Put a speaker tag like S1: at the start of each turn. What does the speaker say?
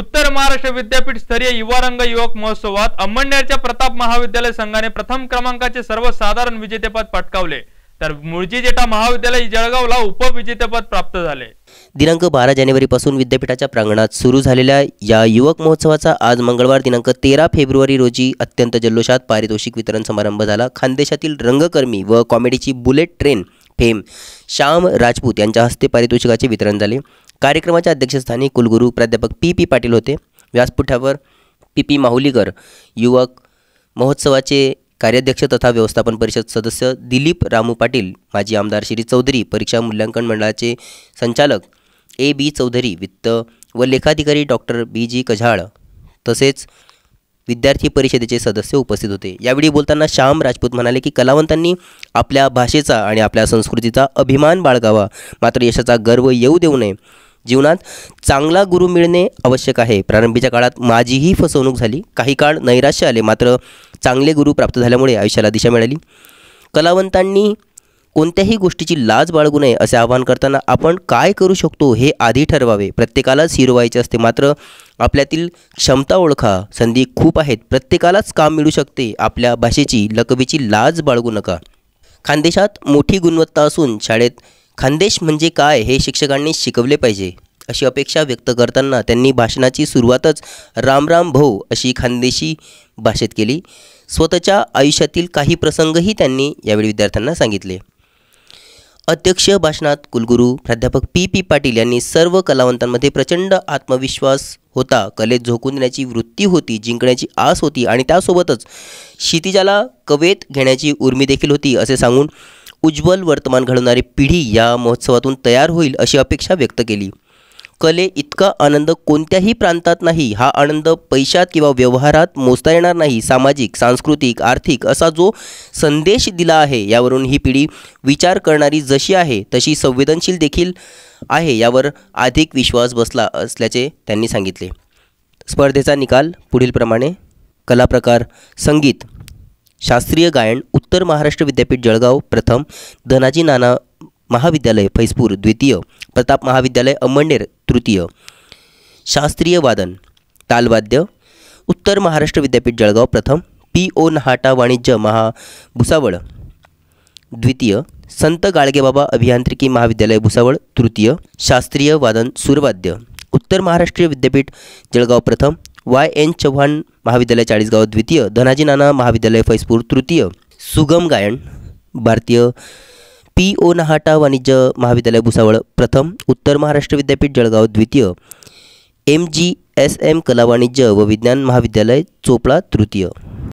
S1: उत्तर महाराष्ट्र विद्यापीठ स्तरीय युवारंग युवक महोत्सवात अंमळनेरच्या प्रताप महाविद्यालय संघाने प्रथम क्रमांकाचे सर्वसाधारण विजेतेपद पटकावले तर मुळजी जेठा महाविद्यालय जळगावला उपविजेतेपद प्राप्त झाले दिनांक बारा पासून विद्यापीठाच्या प्रांगणात सुरू झालेल्या या युवक महोत्सवाचा आज मंगळवार दिनांक तेरा फेब्रुवारी रोजी अत्यंत जल्लोषात पारितोषिक वितरण समारंभ झाला खानदेशातील रंगकर्मी व कॉमेडीची bullet train fame Shyam Rajput यांच्या हस्ते पारितोषिकाचे वितरण झाले कार्यक्रमाच्या अध्यक्षस्थानी कुलगुरू प्राध्यापक पी पी पाटील होते व्यासपीठावर पी पी माहुलीकर युवक महोत्सवाचे कार्याध्यक्ष तथा व्यवस्थापन परिषद सदस्य दिलीप रामू पाटील माजी आमदार श्री चौधरी परीक्षा मूल्यांकन मंडळाचे संचालक ए बी चौधरी वित्त व लेखाधिकारी डॉक्टर बी जी कझाळ तसेच विद्यार्थी परिषदेचे सदस्य उपस्थित होते यावेळी बोलताना श्याम राजपूत म्हणाले की कलावंतांनी आपल्या भाषेचा आणि आपल्या संस्कृतीचा अभिमान बाळगावा मात्र यशाचा गर्व येऊ देऊ नये जीवनात चांगला गुरु मिळणे आवश्यक आहे प्रारंभीच्या काळात माझीही फसवणूक झाली काही काळ नैराश्य आले मात्र चांगले गुरु प्राप्त झाल्यामुळे आयुष्याला दिशा मिळाली कलावंतांनी कोणत्याही गोष्टीची लाज बाळगू नये असे आवाहन करताना आपण काय करू शकतो हे आधी ठरवावे प्रत्येकालाच हिरवायचे असते मात्र आपल्यातील क्षमता ओळखा संधी खूप आहेत प्रत्येकालाच काम मिळू शकते आपल्या भाषेची लकबीची लाज बाळगू नका खानदेशात मोठी गुणवत्ता असून शाळेत खानदेश म्हणजे काय हे शिक्षकांनी शिकवले पाहिजे अशी अपेक्षा व्यक्त करताना त्यांनी भाषणाची सुरुवातच रामराम भाऊ अशी खानदेशी भाषेत केली स्वतःच्या आयुष्यातील काही प्रसंगही त्यांनी यावेळी विद्यार्थ्यांना सांगितले अध्यक्ष भाषणात कुलगुरू प्राध्यापक पी पी पाटील यांनी सर्व कलावंतांमध्ये प्रचंड आत्मविश्वास होता कलेत झोकून देण्याची वृत्ती होती जिंकण्याची आस होती आणि त्यासोबतच क्षितिजाला कवेत घेण्याची उर्मी देखील होती असे सांगून उज्ज्वल वर्तमान घडवणारी पिढी या महोत्सवातून तयार होईल अशी अपेक्षा व्यक्त केली कले इतका आनंद कोणत्याही प्रांतात नाही हा आनंद पैशात किंवा व्यवहारात मोजता येणार नाही सामाजिक सांस्कृतिक आर्थिक असा जो संदेश दिला आहे यावरून ही पिढी विचार करणारी जशी आहे तशी संवेदनशील देखील आहे यावर अधिक विश्वास बसला असल्याचे त्यांनी सांगितले स्पर्धेचा निकाल पुढीलप्रमाणे कलाप्रकार संगीत शास्त्रीय गायन उत्तर महाराष्ट्र विद्यापीठ जळगाव प्रथम धनाजी नाना महाविद्यालय फैजपूर द्वितीय प्रताप महाविद्यालय अमळनेर तृतीय शास्त्रीय वादन तालवाद्य उत्तर महाराष्ट्र विद्यापीठ जळगाव प्रथम पी ओ नहाटा वाणिज्य महा भुसावळ द्वितीय संत गाळगेबाबा अभियांत्रिकी महाविद्यालय भुसावळ तृतीय शास्त्रीय वादन सुरवाद्य उत्तर महाराष्ट्रीय विद्यापीठ जळगाव प्रथम वाय एन चव्हाण महाविद्यालय चाळीसगाव द्वितीय धनाजी नाना महाविद्यालय फैजपूर तृतीय सुगम गायन भारतीय पी ओ नहाटा वाणिज्य महाविद्यालय भुसावळ प्रथम उत्तर महाराष्ट्र विद्यापीठ जळगाव द्वितीय एम जी एस एम कला वाणिज्य व विज्ञान महाविद्यालय चोपळा तृतीय